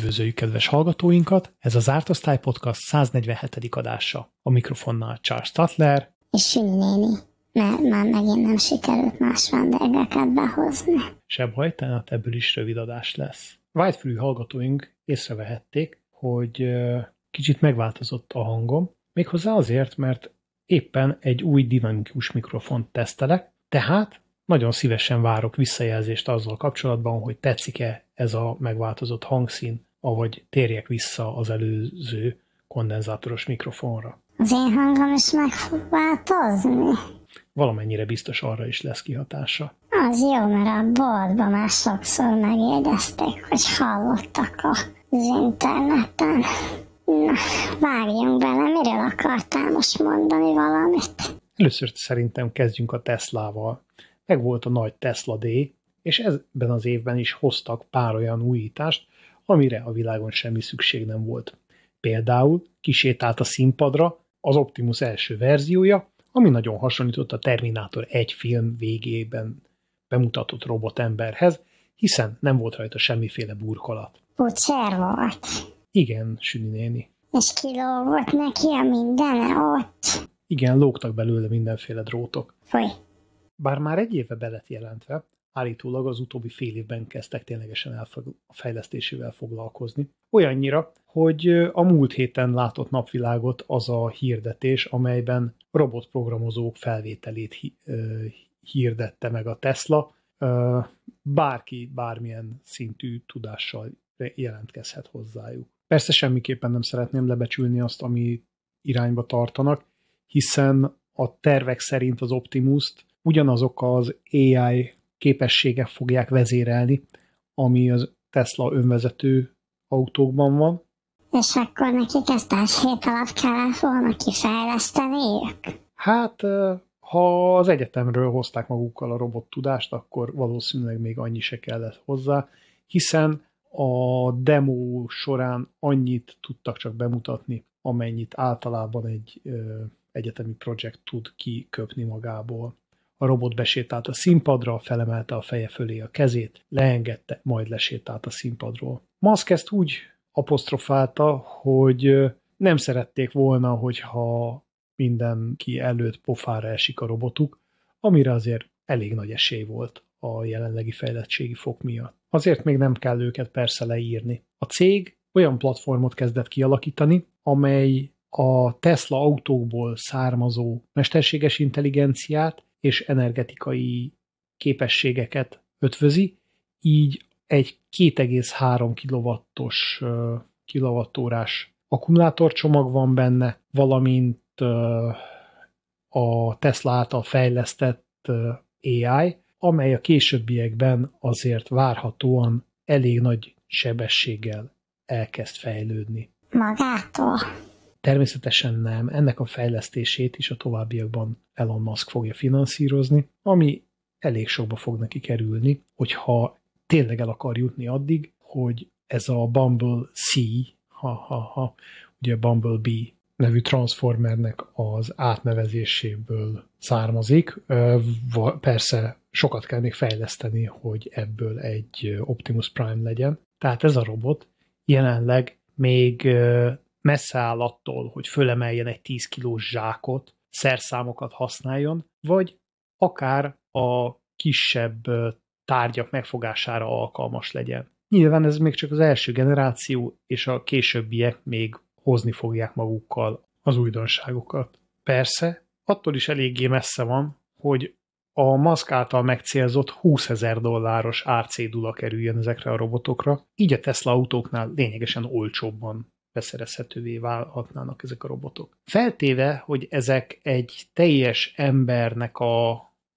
Üdvözöljük kedves hallgatóinkat, ez a Zárt Osztály Podcast 147. adása. A mikrofonnál Charles Tatler és Süli néni, mert már megint nem sikerült más vendégeket behozni. Se baj, tehát ebből is rövid adás lesz. Whitefree hallgatóink észrevehették, hogy kicsit megváltozott a hangom, méghozzá azért, mert éppen egy új dinamikus mikrofont tesztelek, tehát nagyon szívesen várok visszajelzést azzal kapcsolatban, hogy tetszik-e ez a megváltozott hangszín ahogy térjek vissza az előző kondenzátoros mikrofonra. Az én hangom is meg fog változni? Valamennyire biztos arra is lesz kihatása. Az jó, mert a boltban már sokszor megjegyezték, hogy hallottak az interneten. Na, vágjunk bele, miről akartál most mondani valamit? Először szerintem kezdjünk a Teslával. Meg volt a nagy Tesla D, és ebben az évben is hoztak pár olyan újítást, amire a világon semmi szükség nem volt. Például kisétált a színpadra az Optimus első verziója, ami nagyon hasonlított a Terminátor egy film végében bemutatott robotemberhez, hiszen nem volt rajta semmiféle burkolat. Pocsér volt. Igen, Süni néni. És kilógott neki a mindene ott. Igen, lógtak belőle mindenféle drótok. Foly. Bár már egy éve belet jelentve, állítólag az utóbbi fél évben kezdtek ténylegesen a fejlesztésével foglalkozni. Olyannyira, hogy a múlt héten látott napvilágot az a hirdetés, amelyben robotprogramozók felvételét hirdette meg a Tesla. Bárki bármilyen szintű tudással jelentkezhet hozzájuk. Persze semmiképpen nem szeretném lebecsülni azt, ami irányba tartanak, hiszen a tervek szerint az Optimust ugyanazok az AI képességek fogják vezérelni, ami az Tesla önvezető autókban van. És akkor nekik ezt hét alatt kellett volna kifejleszteniük? Hát, ha az egyetemről hozták magukkal a robot tudást, akkor valószínűleg még annyi se kellett hozzá, hiszen a demo során annyit tudtak csak bemutatni, amennyit általában egy egyetemi projekt tud kiköpni magából. A robot besétált a színpadra, felemelte a feje fölé a kezét, leengedte, majd lesétált a színpadról. Musk ezt úgy apostrofálta, hogy nem szerették volna, hogyha mindenki előtt pofára esik a robotuk, amire azért elég nagy esély volt a jelenlegi fejlettségi fok miatt. Azért még nem kell őket persze leírni. A cég olyan platformot kezdett kialakítani, amely a Tesla autókból származó mesterséges intelligenciát és energetikai képességeket ötvözi, így egy 2,3 kilovattos kilovattórás akkumulátorcsomag van benne, valamint a Tesla által fejlesztett AI, amely a későbbiekben azért várhatóan elég nagy sebességgel elkezd fejlődni. Magától. Természetesen nem, ennek a fejlesztését is a továbbiakban Elon Musk fogja finanszírozni, ami elég sokba fog neki kerülni, hogyha tényleg el akar jutni addig, hogy ez a Bumble C, ha, ha, ha, ugye Bumble B nevű Transformernek az átnevezéséből származik. Persze sokat kell még fejleszteni, hogy ebből egy Optimus Prime legyen. Tehát ez a robot jelenleg még messze áll attól, hogy fölemeljen egy 10 kilós zsákot, szerszámokat használjon, vagy akár a kisebb tárgyak megfogására alkalmas legyen. Nyilván ez még csak az első generáció, és a későbbiek még hozni fogják magukkal az újdonságokat. Persze, attól is eléggé messze van, hogy a maszk által megcélzott 20 ezer dolláros árcédula kerüljön ezekre a robotokra, így a Tesla autóknál lényegesen olcsóbban beszerezhetővé válhatnának ezek a robotok. Feltéve, hogy ezek egy teljes embernek a,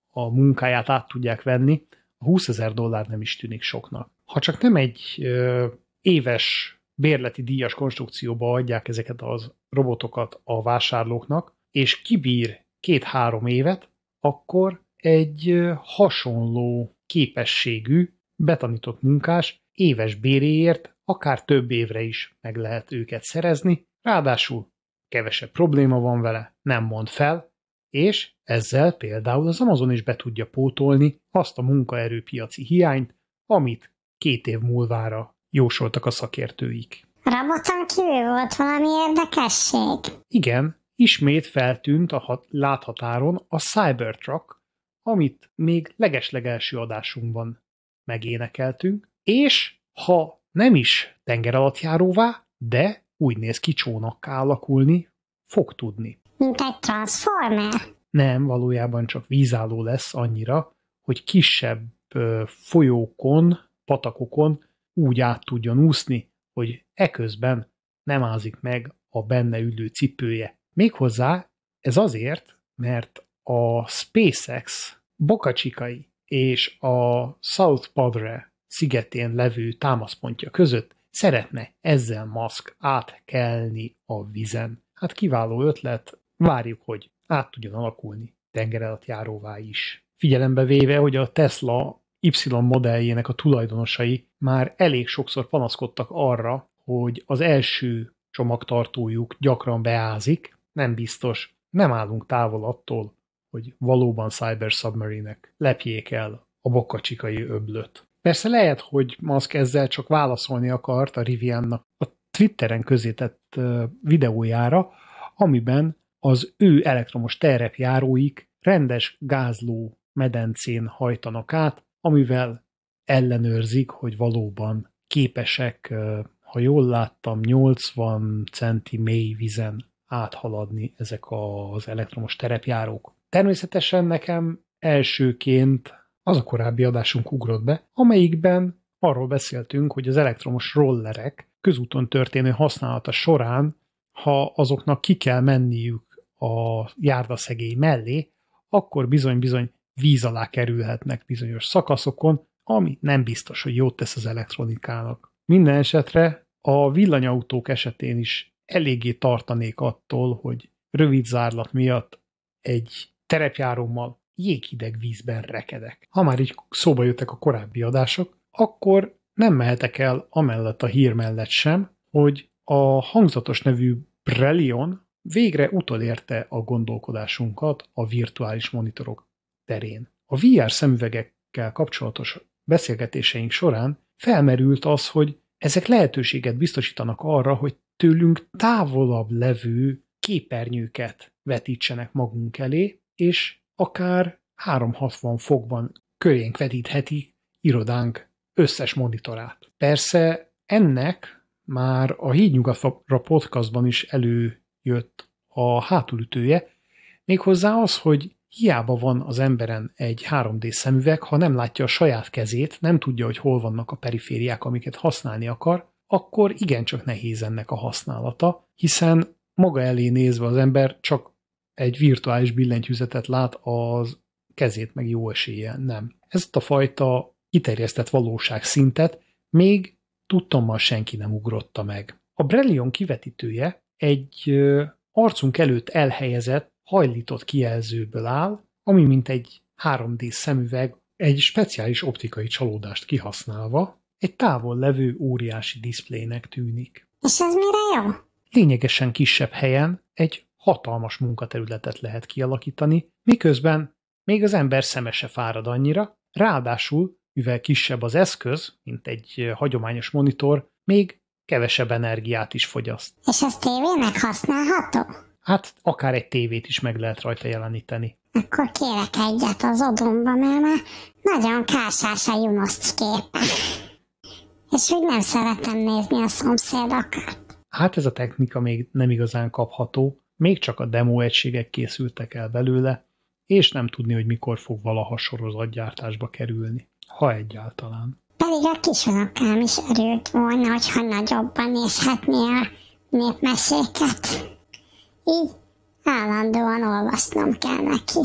a munkáját át tudják venni, a 20 ezer dollár nem is tűnik soknak. Ha csak nem egy ö, éves bérleti díjas konstrukcióba adják ezeket az robotokat a vásárlóknak, és kibír két-három évet, akkor egy hasonló képességű, betanított munkás éves béréért akár több évre is meg lehet őket szerezni, ráadásul kevesebb probléma van vele, nem mond fel, és ezzel például az Amazon is be tudja pótolni azt a munkaerőpiaci hiányt, amit két év múlvára jósoltak a szakértőik. Roboton kívül volt valami érdekesség? Igen, ismét feltűnt a hat- láthatáron a Cybertruck, amit még legeslegelső adásunkban megénekeltünk, és ha nem is tenger alatt járóvá, de úgy néz ki csónakká alakulni, fog tudni. Mint egy transformer? Nem, valójában csak vízálló lesz annyira, hogy kisebb ö, folyókon, patakokon úgy át tudjon úszni, hogy eközben nem ázik meg a benne ülő cipője. Méghozzá ez azért, mert a SpaceX bokacsikai és a South Padre szigetén levő támaszpontja között szeretne ezzel maszk átkelni a vizen. Hát kiváló ötlet, várjuk, hogy át tudjon alakulni tengeralattjáróvá is. Figyelembe véve, hogy a Tesla Y modelljének a tulajdonosai már elég sokszor panaszkodtak arra, hogy az első csomagtartójuk gyakran beázik, nem biztos, nem állunk távol attól, hogy valóban Cyber submarine ek lepjék el a bokkacsikai öblöt. Persze lehet, hogy Musk ezzel csak válaszolni akart a Riviannak a Twitteren közétett videójára, amiben az ő elektromos terepjáróik rendes gázló medencén hajtanak át, amivel ellenőrzik, hogy valóban képesek, ha jól láttam, 80 centi mély vizen áthaladni ezek az elektromos terepjárók. Természetesen nekem elsőként az a korábbi adásunk ugrott be, amelyikben arról beszéltünk, hogy az elektromos rollerek közúton történő használata során, ha azoknak ki kell menniük a járdaszegély mellé, akkor bizony-bizony víz alá kerülhetnek bizonyos szakaszokon, ami nem biztos, hogy jót tesz az elektronikának. Minden esetre a villanyautók esetén is eléggé tartanék attól, hogy rövid zárlat miatt egy terepjárómmal jéghideg vízben rekedek. Ha már így szóba jöttek a korábbi adások, akkor nem mehetek el amellett a hír mellett sem, hogy a hangzatos nevű Brelion végre utolérte a gondolkodásunkat a virtuális monitorok terén. A VR szemüvegekkel kapcsolatos beszélgetéseink során felmerült az, hogy ezek lehetőséget biztosítanak arra, hogy tőlünk távolabb levő képernyőket vetítsenek magunk elé, és akár 360 fokban körénk vedítheti irodánk összes monitorát. Persze ennek már a Hídnyugatra podcastban is előjött a hátulütője, méghozzá az, hogy hiába van az emberen egy 3D szemüveg, ha nem látja a saját kezét, nem tudja, hogy hol vannak a perifériák, amiket használni akar, akkor igencsak nehéz ennek a használata, hiszen maga elé nézve az ember csak egy virtuális billentyűzetet lát az kezét meg jó esélye, nem. Ezt a fajta kiterjesztett valóság szintet még tudtommal senki nem ugrotta meg. A Brelion kivetítője egy arcunk előtt elhelyezett, hajlított kijelzőből áll, ami mint egy 3D szemüveg egy speciális optikai csalódást kihasználva egy távol levő óriási diszplének tűnik. És ez mire jó? Lényegesen kisebb helyen egy hatalmas munkaterületet lehet kialakítani, miközben még az ember szeme se fárad annyira, ráadásul, mivel kisebb az eszköz, mint egy hagyományos monitor, még kevesebb energiát is fogyaszt. És az tévének használható? Hát akár egy tévét is meg lehet rajta jeleníteni. Akkor kérek egyet az odomba, mert már nagyon kásás a Junoszt képe. És úgy nem szeretem nézni a szomszédokat. Hát ez a technika még nem igazán kapható, még csak a demo egységek készültek el belőle, és nem tudni, hogy mikor fog valaha sorozatgyártásba kerülni, ha egyáltalán. Pedig a kisunokám is örült volna, hogyha nagyobban nézhetné a népmeséket. Így állandóan olvasnom kell neki.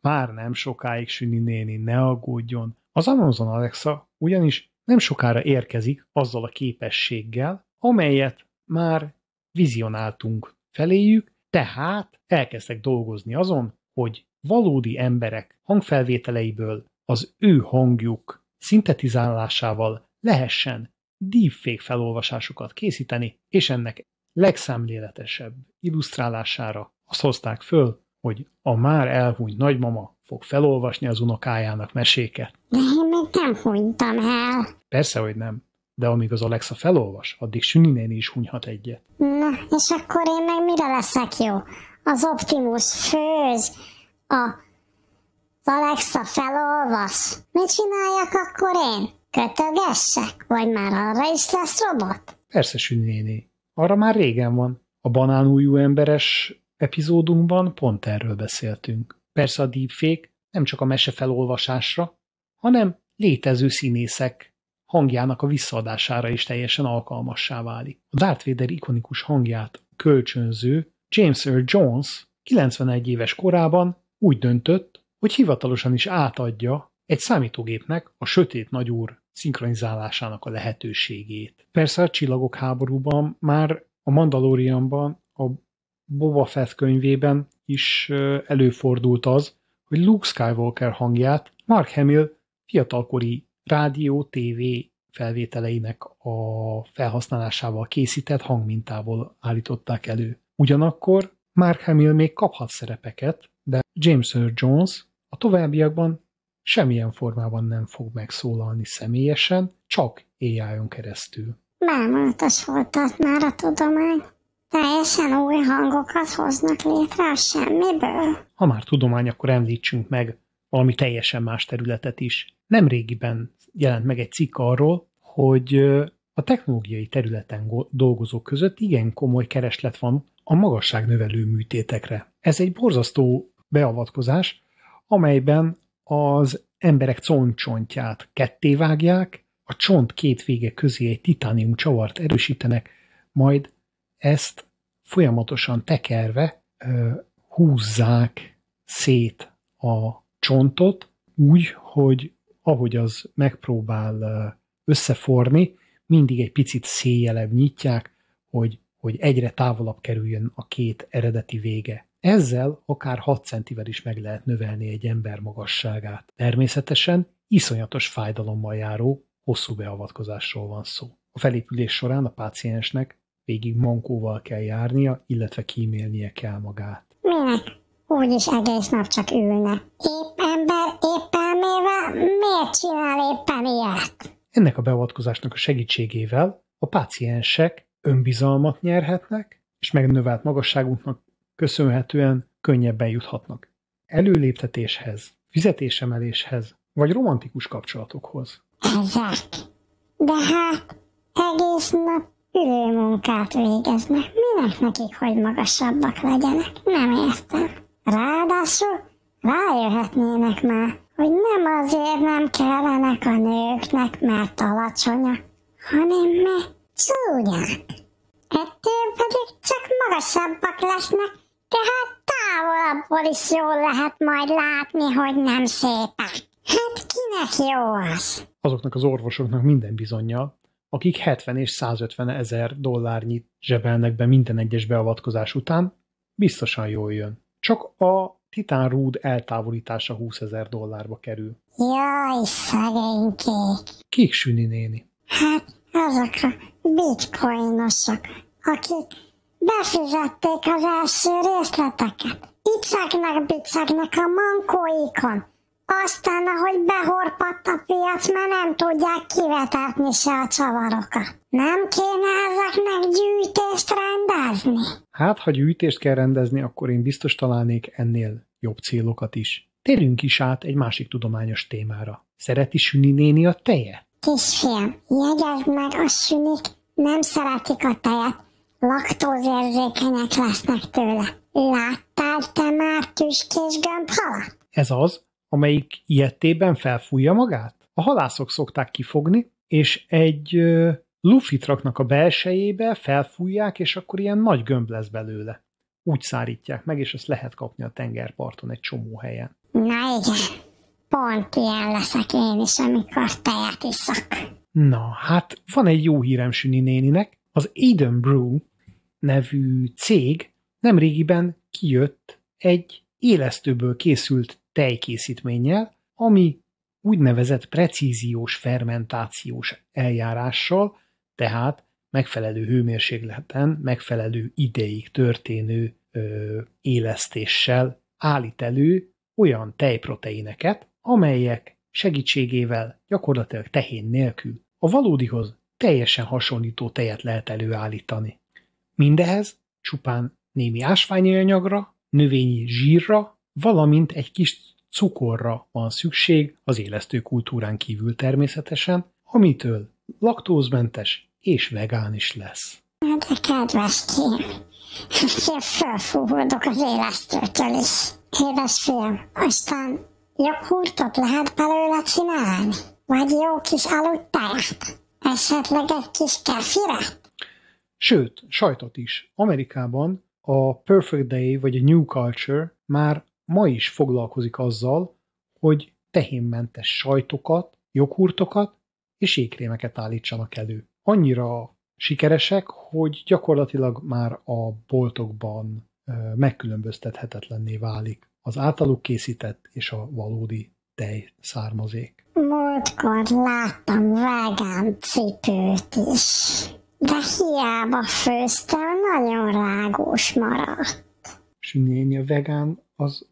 Már nem sokáig, Süni néni, ne aggódjon. Az Amazon Alexa ugyanis nem sokára érkezik azzal a képességgel, amelyet már vizionáltunk feléjük, tehát elkezdtek dolgozni azon, hogy valódi emberek hangfelvételeiből az ő hangjuk szintetizálásával lehessen deepfake felolvasásokat készíteni, és ennek legszámléletesebb illusztrálására azt hozták föl, hogy a már elhunyt nagymama fog felolvasni az unokájának meséket. De én még nem hunytam el. Persze, hogy nem de amíg az Alexa felolvas, addig Süni néni is hunyhat egyet. Na, és akkor én meg mire leszek jó? Az Optimus főz, a az Alexa felolvas. Mit csináljak akkor én? Kötögessek? Vagy már arra is lesz robot? Persze, Süni néni. Arra már régen van. A banánújú emberes epizódunkban pont erről beszéltünk. Persze a deepfake nem csak a mese felolvasásra, hanem létező színészek hangjának a visszaadására is teljesen alkalmassá válik. A Darth Vader ikonikus hangját kölcsönző James Earl Jones 91 éves korában úgy döntött, hogy hivatalosan is átadja egy számítógépnek a Sötét Nagyúr szinkronizálásának a lehetőségét. Persze a Csillagok háborúban már a Mandalorianban, a Boba Fett könyvében is előfordult az, hogy Luke Skywalker hangját Mark Hamill fiatalkori rádió, TV felvételeinek a felhasználásával készített hangmintából állították elő. Ugyanakkor Mark Hamill még kaphat szerepeket, de James Earl Jones a továbbiakban semmilyen formában nem fog megszólalni személyesen, csak éjjájon keresztül. Bámulatos volt az már a tudomány. Teljesen új hangokat hoznak létre a semmiből. Ha már tudomány, akkor említsünk meg valami teljesen más területet is. Nem jelent meg egy cikk arról, hogy a technológiai területen dolgozók között igen komoly kereslet van a magasságnövelő műtétekre. Ez egy borzasztó beavatkozás, amelyben az emberek csontcsontját ketté vágják, a csont két vége közé egy titánium csavart erősítenek, majd ezt folyamatosan tekerve ö, húzzák szét a csontot úgy, hogy ahogy az megpróbál összeforni, mindig egy picit széjjelebb nyitják, hogy, hogy egyre távolabb kerüljön a két eredeti vége. Ezzel akár 6 centivel is meg lehet növelni egy ember magasságát. Természetesen iszonyatos fájdalommal járó hosszú beavatkozásról van szó. A felépülés során a páciensnek végig mankóval kell járnia, illetve kímélnie kell magát. Hmm úgyis egész nap csak ülne. Épp ember, épp elmével, miért csinál éppen ilyet? Ennek a beavatkozásnak a segítségével a páciensek önbizalmat nyerhetnek, és megnövelt magasságuknak köszönhetően könnyebben juthatnak. Előléptetéshez, fizetésemeléshez, vagy romantikus kapcsolatokhoz. Ezek. De hát egész nap ülőmunkát végeznek. Minek nekik, hogy magasabbak legyenek? Nem értem. Ráadásul rájöhetnének már, hogy nem azért nem kellenek a nőknek, mert alacsonyak, hanem mert csúnyák. Ettől pedig csak magasabbak lesznek, tehát távolabbból is jól lehet majd látni, hogy nem szépek. Hát kinek jó az? Azoknak az orvosoknak minden bizonyja, akik 70 és 150 ezer dollárnyit zsebelnek be minden egyes beavatkozás után, biztosan jól jön. Csak a titán rúd eltávolítása 20 ezer dollárba kerül. Jaj, szegénykék! Kék Süni néni. Hát azok a bitcoinosok, akik befizették az első részleteket. Itt szaknak, bicaknak a mankóikon, aztán, ahogy behorpadt a piac, már nem tudják kivetetni se a csavarokat. Nem kéne ezeknek gyűjtést rendezni? Hát, ha gyűjtést kell rendezni, akkor én biztos találnék ennél jobb célokat is. Térjünk is át egy másik tudományos témára. Szereti Süni néni a tejet? Kisfiam, jegyezd meg, a sünik nem szeretik a tejet. Laktózérzékenyek lesznek tőle. Láttál te már tüskés halat? Ez az, amelyik ilyetében felfújja magát. A halászok szokták kifogni, és egy ö, lufit raknak a belsejébe, felfújják, és akkor ilyen nagy gömb lesz belőle. Úgy szárítják meg, és ezt lehet kapni a tengerparton egy csomó helyen. Na igen, pont ilyen leszek én is, amikor tejet iszok. Na, hát van egy jó hírem Süni néninek. Az Eden Brew nevű cég nemrégiben kijött egy élesztőből készült tejkészítménnyel, ami úgynevezett precíziós fermentációs eljárással, tehát megfelelő hőmérsékleten, megfelelő ideig történő ö, élesztéssel állít elő olyan tejproteineket, amelyek segítségével gyakorlatilag tehén nélkül a valódihoz teljesen hasonlító tejet lehet előállítani. Mindehez csupán némi ásványi anyagra, növényi zsírra valamint egy kis cukorra van szükség az élesztő kultúrán kívül természetesen, amitől laktózmentes és vegán is lesz. De hát, kedves kém, én felfúvódok az élesztőtől is. Kedves fiam, aztán joghurtot lehet belőle csinálni? Vagy jó kis aludtáját? Esetleg egy kis kefire? Sőt, sajtot is. Amerikában a Perfect Day vagy a New Culture már ma is foglalkozik azzal, hogy tehénmentes sajtokat, joghurtokat és ékrémeket állítsanak elő. Annyira sikeresek, hogy gyakorlatilag már a boltokban megkülönböztethetetlenné válik az általuk készített és a valódi tej származék. Múltkor láttam vegán cipőt is, de hiába főztem, nagyon rágós maradt. És a vegán az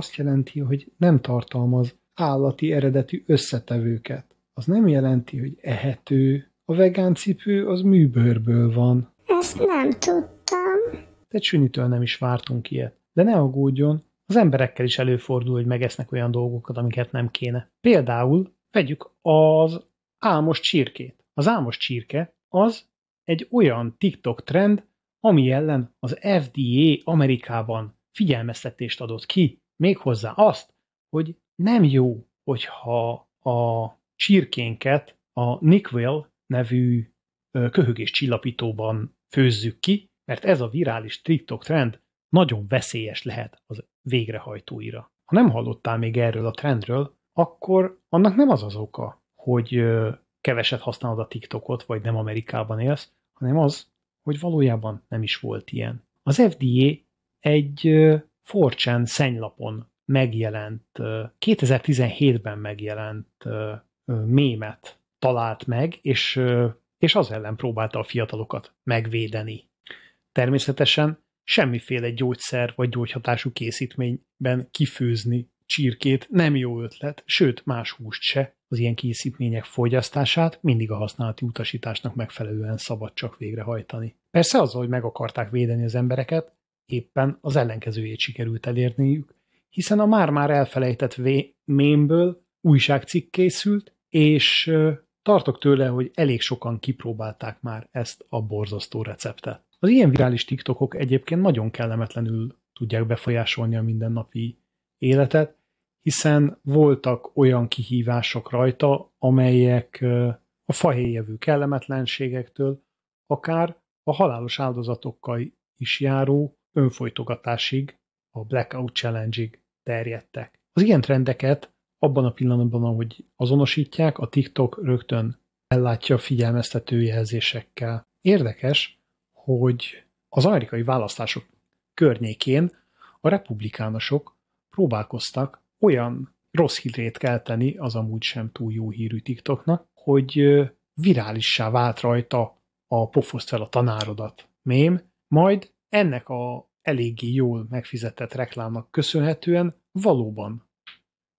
azt jelenti, hogy nem tartalmaz állati eredetű összetevőket. Az nem jelenti, hogy ehető. A vegán cipő az műbőrből van. Ezt nem tudtam. De Csünitől nem is vártunk ilyet. De ne aggódjon, az emberekkel is előfordul, hogy megesznek olyan dolgokat, amiket nem kéne. Például vegyük az álmos csirkét. Az álmos csirke az egy olyan TikTok trend, ami ellen az FDA Amerikában figyelmeztetést adott ki, Méghozzá azt, hogy nem jó, hogyha a csirkénket a Nickwell nevű köhögés csillapítóban főzzük ki, mert ez a virális TikTok trend nagyon veszélyes lehet az végrehajtóira. Ha nem hallottál még erről a trendről, akkor annak nem az az oka, hogy keveset használod a TikTokot, vagy nem Amerikában élsz, hanem az, hogy valójában nem is volt ilyen. Az FDA egy Forcsán szennylapon megjelent, 2017-ben megjelent mémet talált meg, és, és az ellen próbálta a fiatalokat megvédeni. Természetesen semmiféle gyógyszer vagy gyógyhatású készítményben kifőzni csirkét nem jó ötlet, sőt más húst se, az ilyen készítmények fogyasztását mindig a használati utasításnak megfelelően szabad csak végrehajtani. Persze azzal, hogy meg akarták védeni az embereket, éppen az ellenkezőjét sikerült elérniük, hiszen a már-már elfelejtett v mémből újságcikk készült, és tartok tőle, hogy elég sokan kipróbálták már ezt a borzasztó receptet. Az ilyen virális TikTokok egyébként nagyon kellemetlenül tudják befolyásolni a mindennapi életet, hiszen voltak olyan kihívások rajta, amelyek a fahéjevő kellemetlenségektől, akár a halálos áldozatokkal is járó önfolytogatásig, a Blackout Challenge-ig terjedtek. Az ilyen trendeket abban a pillanatban, ahogy azonosítják, a TikTok rögtön ellátja figyelmeztető jelzésekkel. Érdekes, hogy az amerikai választások környékén a republikánusok próbálkoztak olyan rossz hírét kelteni az amúgy sem túl jó hírű TikToknak, hogy virálissá vált rajta a pofoszt fel a tanárodat mém, majd ennek a eléggé jól megfizetett reklámnak köszönhetően valóban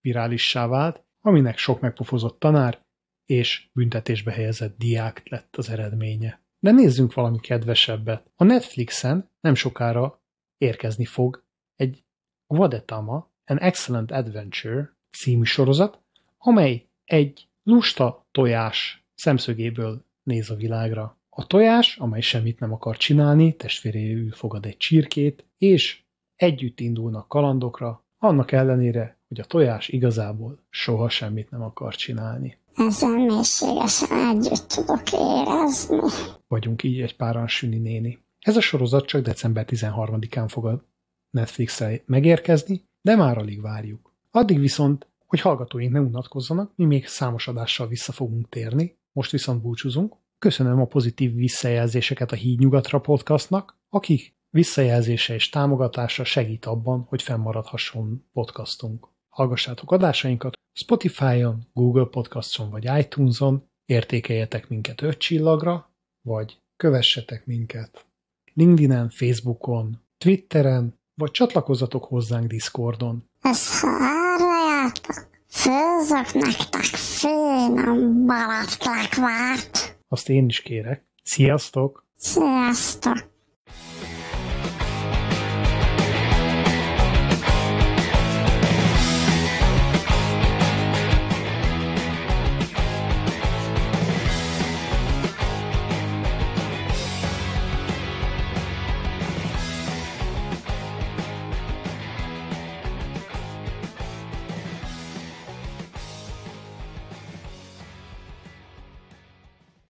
virálissá vált, aminek sok megpofozott tanár és büntetésbe helyezett diák lett az eredménye. De nézzünk valami kedvesebbet. A Netflixen nem sokára érkezni fog egy guadetama, An Excellent Adventure című sorozat, amely egy lusta tojás szemszögéből néz a világra. A tojás, amely semmit nem akar csinálni, testvéréül fogad egy csirkét, és együtt indulnak kalandokra, annak ellenére, hogy a tojás igazából soha semmit nem akar csinálni. Ez mélységesen együtt tudok érezni. Vagyunk így egy páran Süni néni. Ez a sorozat csak december 13-án fog a Netflixre megérkezni, de már alig várjuk. Addig viszont, hogy hallgatóink ne unatkozzanak, mi még számos adással vissza fogunk térni, most viszont búcsúzunk, Köszönöm a pozitív visszajelzéseket a Hídnyugatra podcastnak, akik visszajelzése és támogatása segít abban, hogy fennmaradhasson podcastunk. Hallgassátok adásainkat Spotify-on, Google Podcast-on vagy iTunes-on, értékeljetek minket 5 csillagra, vagy kövessetek minket. LinkedIn-en, Facebookon, Twitteren, vagy csatlakozzatok hozzánk Discordon. És ha arra jártok, főzök nektek finom balacklákvárt. Azt én is kérek. Sziasztok! Sziasztok!